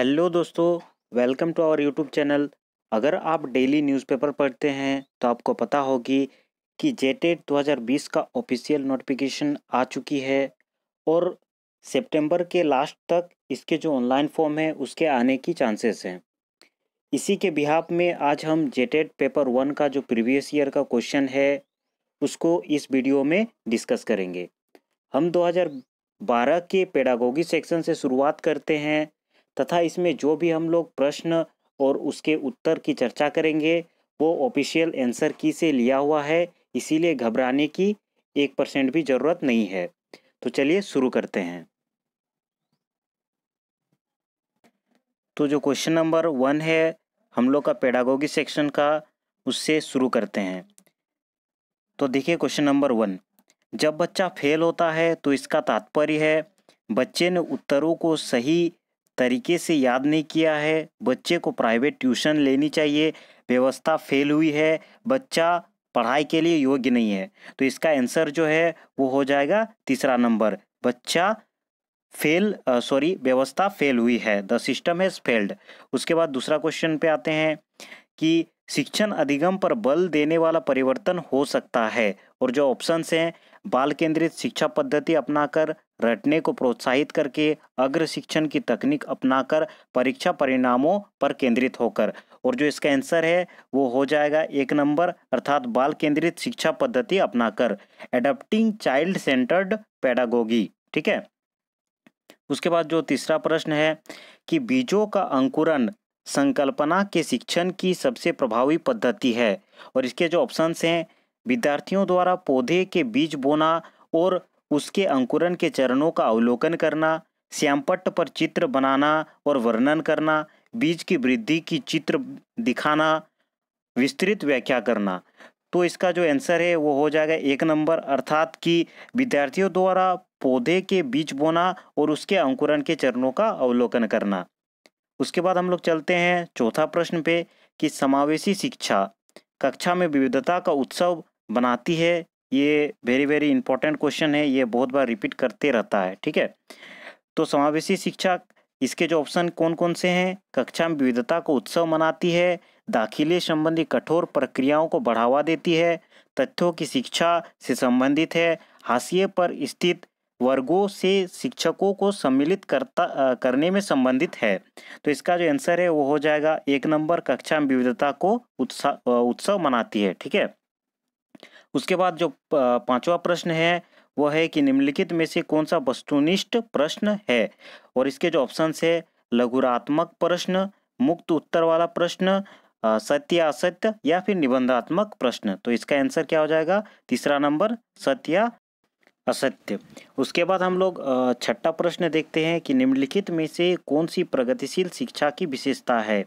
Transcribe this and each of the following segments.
hello दोस्तों welcome to our YouTube channel अगर आप डेली न्यूज़पेपर पढ़ते हैं तो आपको पता होगी कि जेटेड 2020 का ऑफिशियल नोटिफिकेशन आ चुकी है और सितंबर के लास्ट तक इसके जो ऑनलाइन फॉर्म है उसके आने की चांसेस हैं इसी के बिहाप में आज हम जेटेड पेपर वन का जो प्रीवियस ईयर का क्वेश्चन है उसको इस वीडियो में डिस्कस करेंगे हम 2012 के पेडागोगी सेक्शन से शुरुआत करते हैं तथा इसमें जो भी हम लोग प्रश्न और उसके उत्तर की चर्चा करेंगे वो ऑफिशियल आंसर की से लिया हुआ है इसीलिए घबराने की एक परसेंट भी ज़रूरत नहीं है तो चलिए शुरू करते हैं तो जो क्वेश्चन नंबर वन है हम लोग का पेडागोगी सेक्शन का उससे शुरू करते हैं तो देखिए क्वेश्चन नंबर वन जब बच्चा फेल होता है तो इसका तात्पर्य है बच्चे ने उत्तरों को सही तरीके से याद नहीं किया है बच्चे को प्राइवेट ट्यूशन लेनी चाहिए व्यवस्था फेल हुई है बच्चा पढ़ाई के लिए योग्य नहीं है तो इसका आंसर जो है वो हो जाएगा तीसरा नंबर बच्चा फेल सॉरी व्यवस्था फेल हुई है द सिस्टम हैज़ फेल्ड उसके बाद दूसरा क्वेश्चन पे आते हैं कि शिक्षण अधिगम पर बल देने वाला परिवर्तन हो सकता है और जो ऑप्शंस हैं बाल केंद्रित शिक्षा पद्धति अपनाकर रटने को प्रोत्साहित करके अग्र शिक्षण की तकनीक अपनाकर परीक्षा परिणामों पर केंद्रित होकर और जो इसका आंसर है वो हो जाएगा एक नंबर अर्थात बाल केंद्रित शिक्षा पद्धति अपनाकर एडप्टिंग चाइल्ड सेंटर्ड पैडागोगी ठीक है उसके बाद जो तीसरा प्रश्न है कि बीजों का अंकुरण संकल्पना के शिक्षण की सबसे प्रभावी पद्धति है और इसके जो ऑप्शंस हैं विद्यार्थियों द्वारा पौधे के बीज बोना और उसके अंकुरण के चरणों का अवलोकन करना श्यामपट्ट पर चित्र बनाना और वर्णन करना बीज की वृद्धि की चित्र दिखाना विस्तृत व्याख्या करना तो इसका जो आंसर है वो हो जाएगा एक नंबर अर्थात कि विद्यार्थियों द्वारा पौधे के बीज बोना और उसके अंकुरण के चरणों का अवलोकन करना उसके बाद हम लोग चलते हैं चौथा प्रश्न पे कि समावेशी शिक्षा कक्षा में विविधता का उत्सव बनाती है ये वेरी वेरी इंपॉर्टेंट क्वेश्चन है ये बहुत बार रिपीट करते रहता है ठीक है तो समावेशी शिक्षा इसके जो ऑप्शन कौन कौन से हैं कक्षा में विविधता को उत्सव मनाती है दाखिले संबंधी कठोर प्रक्रियाओं को बढ़ावा देती है तथ्यों की शिक्षा से संबंधित है हाशिए पर स्थित वर्गों से शिक्षकों को सम्मिलित करता आ, करने में संबंधित है तो इसका जो आंसर है वो हो जाएगा एक नंबर कक्षा में विविधता को उत्साह उत्सव मनाती है ठीक है उसके बाद जो पांचवा प्रश्न है वह है कि निम्नलिखित में से कौन सा वस्तुनिष्ठ प्रश्न है और इसके जो ऑप्शंस है लघुरात्मक प्रश्न मुक्त उत्तर वाला प्रश्न सत्य असत्य या फिर निबंधात्मक प्रश्न तो इसका आंसर क्या हो जाएगा तीसरा नंबर सत्य असत्य उसके बाद हम लोग छठा प्रश्न देखते हैं कि निम्नलिखित में से कौन सी प्रगतिशील शिक्षा की विशेषता है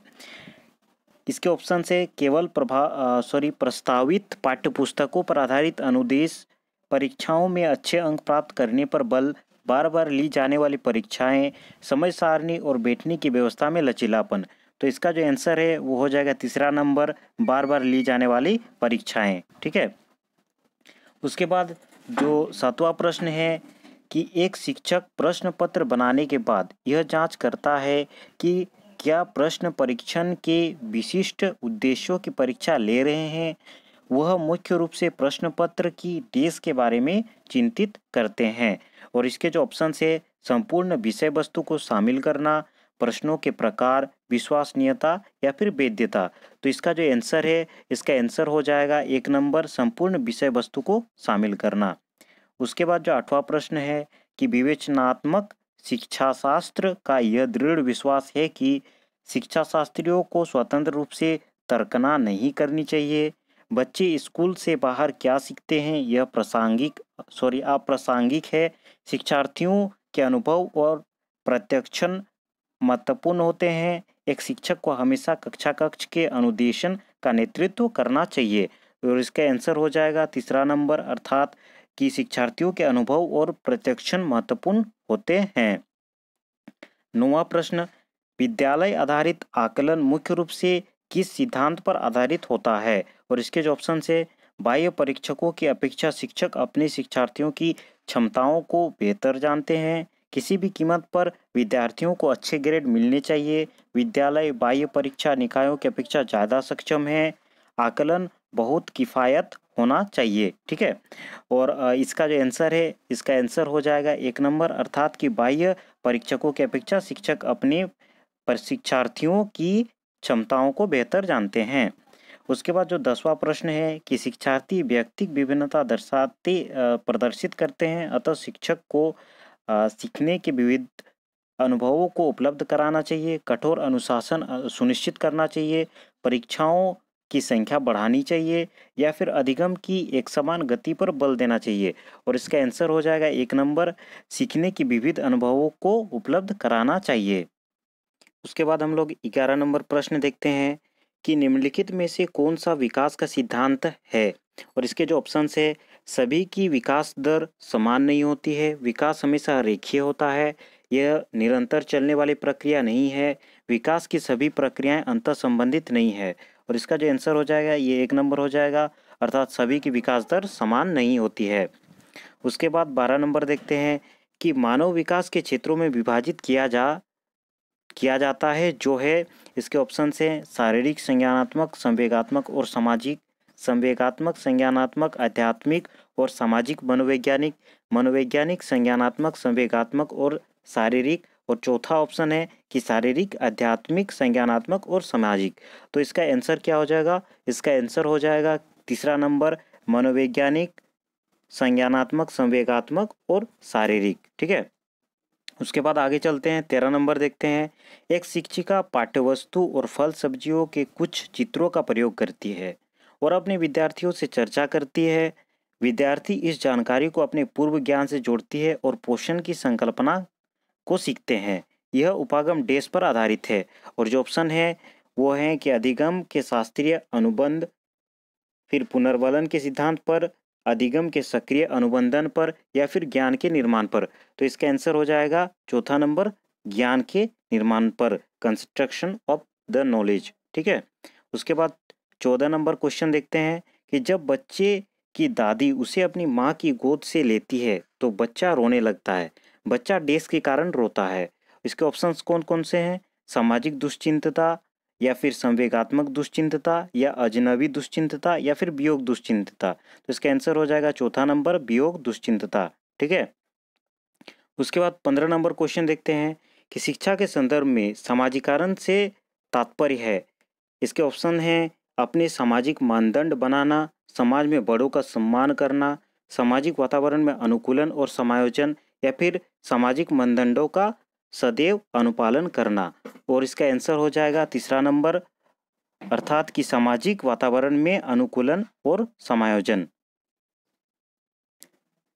इसके ऑप्शन से केवल प्रभा सॉरी प्रस्तावित पाठ्यपुस्तकों पर आधारित अनुदेश परीक्षाओं में अच्छे अंक प्राप्त करने पर बल बार बार ली जाने वाली परीक्षाएं समय सारणी और बैठने की व्यवस्था में लचीलापन तो इसका जो आंसर है वो हो जाएगा तीसरा नंबर बार बार ली जाने वाली परीक्षाएं ठीक है उसके बाद जो सातवां प्रश्न है कि एक शिक्षक प्रश्न पत्र बनाने के बाद यह जांच करता है कि क्या प्रश्न परीक्षण के विशिष्ट उद्देश्यों की परीक्षा ले रहे हैं वह मुख्य रूप से प्रश्न पत्र की देश के बारे में चिंतित करते हैं और इसके जो ऑप्शन है संपूर्ण विषय वस्तु को शामिल करना प्रश्नों के प्रकार विश्वसनीयता या फिर वैधता तो इसका जो आंसर है इसका आंसर हो जाएगा एक नंबर संपूर्ण विषय वस्तु को शामिल करना उसके बाद जो आठवां प्रश्न है कि विवेचनात्मक शिक्षा शास्त्र का यह दृढ़ विश्वास है कि शिक्षा शास्त्रियों को स्वतंत्र रूप से तर्कना नहीं करनी चाहिए बच्चे स्कूल से बाहर क्या सीखते हैं यह प्रासंगिक सॉरी अप्रासंगिक है शिक्षार्थियों के अनुभव और प्रत्यक्षण महत्वपूर्ण होते हैं एक शिक्षक को हमेशा कक्षा कक्ष के अनुदेशन का नेतृत्व करना चाहिए और इसका आंसर हो जाएगा तीसरा नंबर अर्थात कि शिक्षार्थियों के अनुभव और प्रत्यक्षण महत्वपूर्ण होते हैं नौवा प्रश्न विद्यालय आधारित आकलन मुख्य रूप से किस सिद्धांत पर आधारित होता है और इसके जो ऑप्शन है बाह्य परीक्षकों की अपेक्षा शिक्षक अपने शिक्षार्थियों की क्षमताओं को बेहतर जानते हैं किसी भी कीमत पर विद्यार्थियों को अच्छे ग्रेड मिलने चाहिए विद्यालय बाह्य परीक्षा निकायों की अपेक्षा ज़्यादा सक्षम है आकलन बहुत किफ़ायत होना चाहिए ठीक है और इसका जो आंसर है इसका आंसर हो जाएगा एक नंबर अर्थात कि बाह्य परीक्षकों की अपेक्षा शिक्षक अपने प्रशिक्षार्थियों की क्षमताओं को बेहतर जानते हैं उसके बाद जो दसवां प्रश्न है कि शिक्षार्थी व्यक्तिक विभिन्नता दर्शाते प्रदर्शित करते हैं अतः शिक्षक को सीखने के विविध अनुभवों को उपलब्ध कराना चाहिए कठोर अनुशासन सुनिश्चित करना चाहिए परीक्षाओं की संख्या बढ़ानी चाहिए या फिर अधिगम की एक समान गति पर बल देना चाहिए और इसका आंसर हो जाएगा एक नंबर सीखने की विविध अनुभवों को उपलब्ध कराना चाहिए उसके बाद हम लोग ग्यारह नंबर प्रश्न देखते हैं कि निम्नलिखित में से कौन सा विकास का सिद्धांत है और इसके जो ऑप्शन है सभी की विकास दर समान नहीं होती है विकास हमेशा रेखीय होता है यह निरंतर चलने वाली प्रक्रिया नहीं है विकास की सभी प्रक्रियाएं अंतर संबंधित नहीं है और इसका जो आंसर हो जाएगा ये एक नंबर हो जाएगा अर्थात सभी की विकास दर समान नहीं होती है उसके बाद बारह नंबर देखते हैं कि मानव विकास के क्षेत्रों में विभाजित किया जा किया जाता है जो है इसके ऑप्शन से शारीरिक संज्ञानात्मक संवेगात्मक और सामाजिक संवेगात्मक संज्ञानात्मक आध्यात्मिक और सामाजिक मनोवैज्ञानिक मनोवैज्ञानिक संज्ञानात्मक संवेगात्मक और शारीरिक और चौथा ऑप्शन है कि शारीरिक आध्यात्मिक संज्ञानात्मक और सामाजिक तो इसका आंसर क्या हो जाएगा इसका आंसर हो जाएगा तीसरा नंबर मनोवैज्ञानिक संज्ञानात्मक संवेगात्मक और शारीरिक ठीक है उसके बाद आगे चलते हैं तेरह नंबर देखते हैं एक शिक्षिका पाठ्यवस्तु और फल सब्जियों के कुछ चित्रों का प्रयोग करती है और अपने विद्यार्थियों से चर्चा करती है विद्यार्थी इस जानकारी को अपने पूर्व ज्ञान से जोड़ती है और पोषण की संकल्पना को सीखते हैं यह उपागम डेस पर आधारित है और जो ऑप्शन है वो है कि अधिगम के शास्त्रीय अनुबंध फिर पुनर्वलन के सिद्धांत पर अधिगम के सक्रिय अनुबंधन पर या फिर ज्ञान के निर्माण पर तो इसका आंसर हो जाएगा चौथा नंबर ज्ञान के निर्माण पर कंस्ट्रक्शन ऑफ द नॉलेज ठीक है उसके बाद चौदह नंबर क्वेश्चन देखते हैं कि जब बच्चे की दादी उसे अपनी माँ की गोद से लेती है तो बच्चा रोने लगता है बच्चा डेस के कारण रोता है इसके ऑप्शंस कौन कौन से हैं सामाजिक दुश्चिंतता या फिर संवेगात्मक दुश्चिंतता या अजनबी दुश्चिंतता या फिर वियोग दुश्चिंतता तो इसका आंसर हो जाएगा चौथा नंबर वियोग दुश्चिंतता ठीक है उसके बाद पंद्रह नंबर क्वेश्चन देखते हैं कि शिक्षा के संदर्भ में सामाजिकारण से तात्पर्य है इसके ऑप्शन हैं अपने सामाजिक मानदंड बनाना समाज में बड़ों का सम्मान करना सामाजिक वातावरण में अनुकूलन और समायोजन या फिर सामाजिक मानदंडों का सदैव अनुपालन करना और इसका आंसर हो जाएगा तीसरा नंबर अर्थात कि सामाजिक वातावरण में अनुकूलन और समायोजन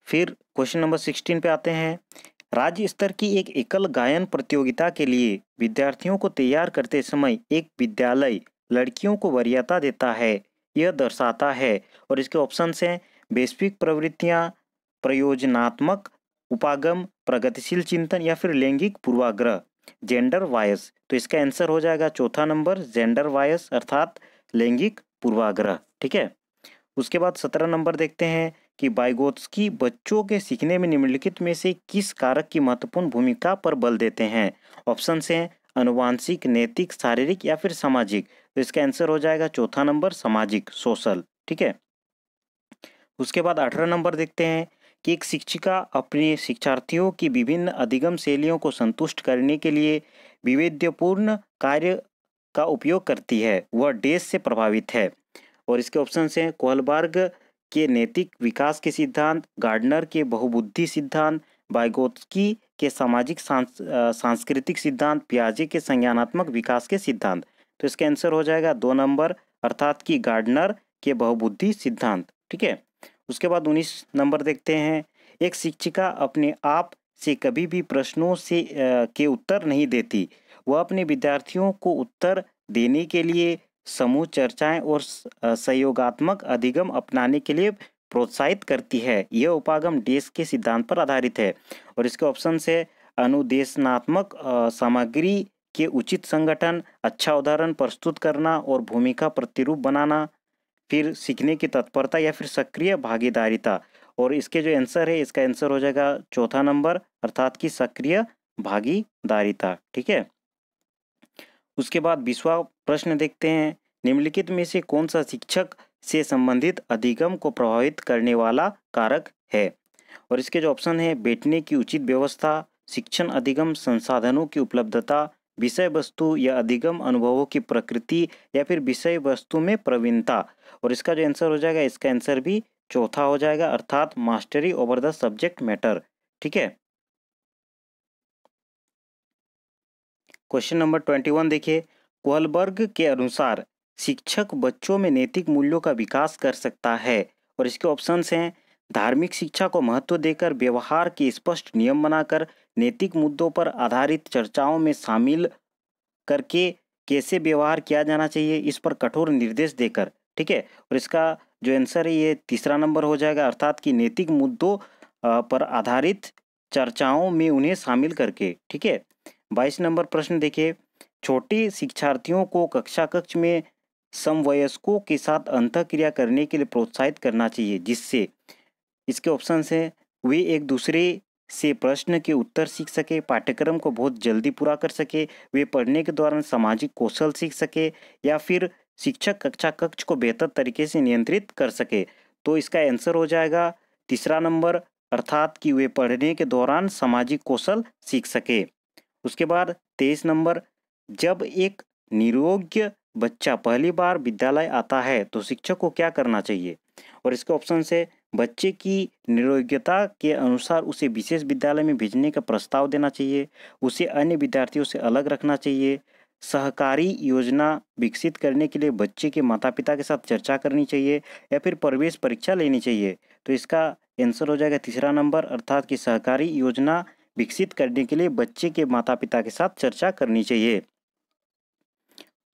फिर क्वेश्चन नंबर सिक्सटीन पे आते हैं राज्य स्तर की एक एकल गायन प्रतियोगिता के लिए विद्यार्थियों को तैयार करते समय एक विद्यालय लड़कियों को वरीयता देता है यह दर्शाता है और इसके ऑप्शन हैं वैश्विक प्रवृत्तियाँ प्रयोजनात्मक उपागम प्रगतिशील चिंतन या फिर लैंगिक पूर्वाग्रह जेंडर वायस तो इसका आंसर हो जाएगा चौथा नंबर जेंडर वायस अर्थात लैंगिक पूर्वाग्रह ठीक है उसके बाद सत्रह नंबर देखते हैं कि बाइगोत्सकी बच्चों के सीखने में निम्नलिखित में से किस कारक की महत्वपूर्ण भूमिका पर बल देते हैं ऑप्शन हैं अनुवांशिक नैतिक शारीरिक या फिर सामाजिक तो इसका आंसर हो जाएगा चौथा नंबर सामाजिक सोशल ठीक है उसके बाद अठारह नंबर देखते हैं कि एक शिक्षिका अपने शिक्षार्थियों की विभिन्न अधिगम शैलियों को संतुष्ट करने के लिए विवेद्यपूर्ण कार्य का उपयोग करती है वह डेस से प्रभावित है और इसके ऑप्शन हैं कोहलबार्ग के नैतिक विकास के सिद्धांत गार्डनर के बहुबुद्धि सिद्धांत बायगोत्की के सामाजिक सांस्कृतिक सिद्धांत प्याजे के संज्ञानात्मक विकास के सिद्धांत तो इसका आंसर हो जाएगा दो नंबर अर्थात कि गार्डनर के बहुबुद्धि सिद्धांत ठीक है उसके बाद उन्नीस नंबर देखते हैं एक शिक्षिका अपने आप से कभी भी प्रश्नों से आ, के उत्तर नहीं देती वह अपने विद्यार्थियों को उत्तर देने के लिए समूह चर्चाएं और सहयोगात्मक अधिगम अपनाने के लिए प्रोत्साहित करती है यह उपागम डेस के सिद्धांत पर आधारित है और इसके ऑप्शन से अनुदेशनात्मक सामग्री के उचित संगठन अच्छा उदाहरण प्रस्तुत करना और भूमिका प्रतिरूप बनाना फिर सीखने की तत्परता या फिर सक्रिय भागीदारिता और इसके जो आंसर है इसका आंसर हो जाएगा चौथा नंबर अर्थात की सक्रिय भागीदारिता ठीक है उसके बाद बीसवा प्रश्न देखते हैं निम्नलिखित में से कौन सा शिक्षक से संबंधित अधिगम को प्रभावित करने वाला कारक है और इसके जो ऑप्शन है बैठने की उचित व्यवस्था शिक्षण अधिगम संसाधनों की उपलब्धता विषय वस्तु या अधिगम अनुभवों की प्रकृति या फिर विषय वस्तु में प्रवीणता और इसका जो आंसर हो जाएगा इसका आंसर भी चौथा हो जाएगा अर्थात mastery over the subject matter ठीक है क्वेश्चन नंबर ट्वेंटी वन देखिए कोहलबर्ग के अनुसार शिक्षक बच्चों में नैतिक मूल्यों का विकास कर सकता है और इसके ऑप्शंस हैं धार्मिक शिक्षा को महत्व देकर व्यवहार के स्पष्ट नियम बनाकर नैतिक मुद्दों पर आधारित चर्चाओं में शामिल करके कैसे व्यवहार किया जाना चाहिए इस पर कठोर निर्देश देकर ठीक है और इसका जो आंसर है ये तीसरा नंबर हो जाएगा अर्थात कि नैतिक मुद्दों पर आधारित चर्चाओं में उन्हें शामिल करके ठीक है बाईस नंबर प्रश्न देखिए छोटे शिक्षार्थियों को कक्षा कक्ष में समवयस्कों के साथ अंतक्रिया करने के लिए प्रोत्साहित करना चाहिए जिससे इसके ऑप्शन हैं वे एक दूसरे से प्रश्न के उत्तर सीख सके पाठ्यक्रम को बहुत जल्दी पूरा कर सके वे पढ़ने के दौरान सामाजिक कौशल सीख सके या फिर शिक्षक कक्षा कक्ष को बेहतर तरीके से नियंत्रित कर सके तो इसका आंसर हो जाएगा तीसरा नंबर अर्थात कि वे पढ़ने के दौरान सामाजिक कौशल सीख सके उसके बाद तेईस नंबर जब एक निरोग्य बच्चा पहली बार विद्यालय आता है तो शिक्षक को क्या करना चाहिए और इसके ऑप्शन से बच्चे की निरोग्यता के अनुसार उसे विशेष विद्यालय में भेजने का प्रस्ताव देना चाहिए उसे अन्य विद्यार्थियों से अलग रखना चाहिए सहकारी योजना विकसित करने के लिए बच्चे के माता पिता के साथ चर्चा करनी चाहिए या फिर प्रवेश परीक्षा लेनी चाहिए तो इसका आंसर हो जाएगा तीसरा नंबर अर्थात कि सहकारी योजना विकसित करने के लिए बच्चे के माता पिता के साथ चर्चा करनी चाहिए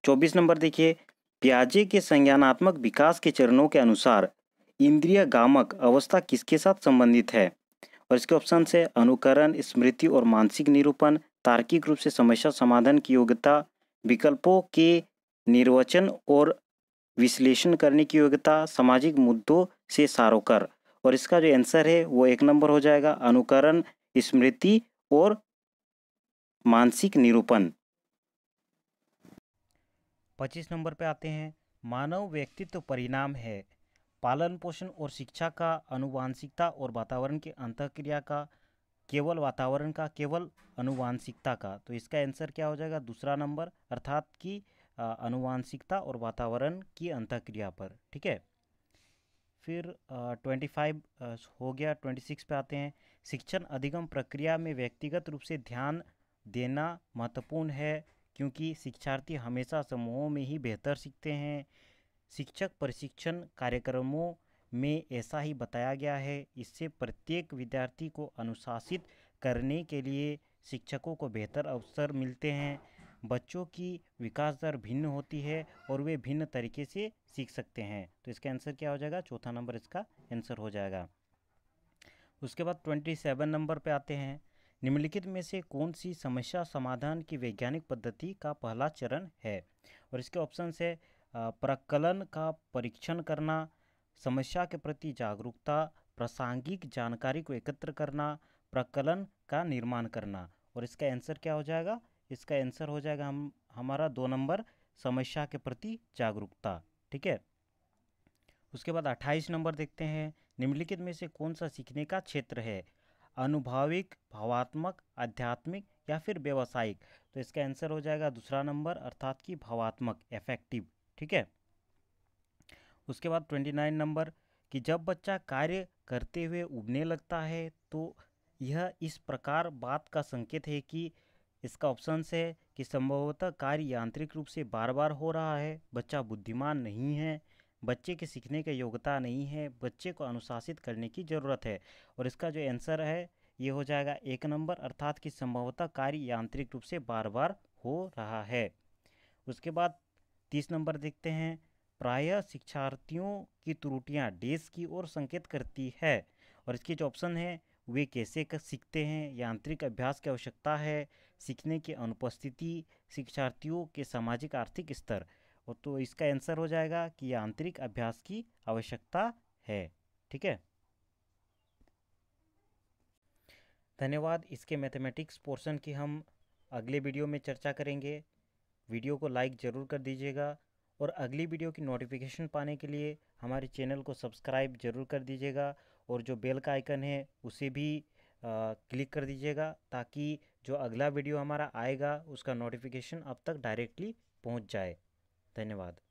चौबीस नंबर देखिए प्याजे के संज्ञानात्मक विकास के चरणों के अनुसार इंद्रिय गामक अवस्था किसके साथ संबंधित है और इसके ऑप्शन है अनुकरण स्मृति और मानसिक निरूपण तार्किक रूप से समस्या समाधान की योग्यता विकल्पों के निर्वचन और विश्लेषण करने की योग्यता सामाजिक मुद्दों से सारोकर और इसका जो आंसर है वो एक नंबर हो जाएगा अनुकरण स्मृति और मानसिक निरूपण पच्चीस नंबर पे आते हैं मानव व्यक्तित्व तो परिणाम है पालन पोषण और शिक्षा का अनुवांशिकता और वातावरण के अंतक्रिया का केवल वातावरण का केवल अनुवांशिकता का तो इसका आंसर क्या हो जाएगा दूसरा नंबर अर्थात कि अनुवांशिकता और वातावरण की अंतक्रिया पर ठीक है फिर ट्वेंटी फाइव हो गया ट्वेंटी सिक्स पे आते हैं शिक्षण अधिगम प्रक्रिया में व्यक्तिगत रूप से ध्यान देना महत्वपूर्ण है क्योंकि शिक्षार्थी हमेशा समूहों में ही बेहतर सीखते हैं शिक्षक प्रशिक्षण कार्यक्रमों में ऐसा ही बताया गया है इससे प्रत्येक विद्यार्थी को अनुशासित करने के लिए शिक्षकों को बेहतर अवसर मिलते हैं बच्चों की विकास दर भिन्न होती है और वे भिन्न तरीके से सीख सकते हैं तो इसका आंसर क्या हो जाएगा चौथा नंबर इसका आंसर हो जाएगा उसके बाद ट्वेंटी सेवन नंबर पे आते हैं निम्नलिखित में से कौन सी समस्या समाधान की वैज्ञानिक पद्धति का पहला चरण है और इसके ऑप्शन है प्रकलन का परीक्षण करना समस्या के प्रति जागरूकता प्रासंगिक जानकारी को एकत्र करना प्रकलन का निर्माण करना और इसका आंसर क्या हो जाएगा इसका आंसर हो जाएगा हम हमारा दो नंबर समस्या के प्रति जागरूकता ठीक है उसके बाद अट्ठाईस नंबर देखते हैं निम्नलिखित में से कौन सा सीखने का क्षेत्र है अनुभाविक भावात्मक आध्यात्मिक या फिर व्यावसायिक तो इसका आंसर हो जाएगा दूसरा नंबर अर्थात कि भावात्मक इफेक्टिव ठीक है उसके बाद ट्वेंटी नाइन नंबर कि जब बच्चा कार्य करते हुए उबने लगता है तो यह इस प्रकार बात का संकेत है कि इसका ऑप्शन है कि संभवतः कार्य यांत्रिक रूप से बार बार हो रहा है बच्चा बुद्धिमान नहीं है बच्चे के सीखने की योग्यता नहीं है बच्चे को अनुशासित करने की ज़रूरत है और इसका जो आंसर है ये हो जाएगा एक नंबर अर्थात कि संभवतः कार्य यांत्रिक रूप से बार बार हो रहा है उसके बाद तीस नंबर देखते हैं प्राय शिक्षार्थियों की त्रुटियां डेस की ओर संकेत करती है और इसके जो ऑप्शन है वे कैसे कर सीखते हैं यांत्रिक अभ्यास की आवश्यकता है सीखने की अनुपस्थिति शिक्षार्थियों के सामाजिक आर्थिक स्तर और तो इसका आंसर हो जाएगा कि यांत्रिक अभ्यास की आवश्यकता है ठीक है धन्यवाद इसके मैथमेटिक्स पोर्शन की हम अगले वीडियो में चर्चा करेंगे वीडियो को लाइक ज़रूर कर दीजिएगा और अगली वीडियो की नोटिफिकेशन पाने के लिए हमारे चैनल को सब्सक्राइब ज़रूर कर दीजिएगा और जो बेल का आइकन है उसे भी आ, क्लिक कर दीजिएगा ताकि जो अगला वीडियो हमारा आएगा उसका नोटिफिकेशन अब तक डायरेक्टली पहुंच जाए धन्यवाद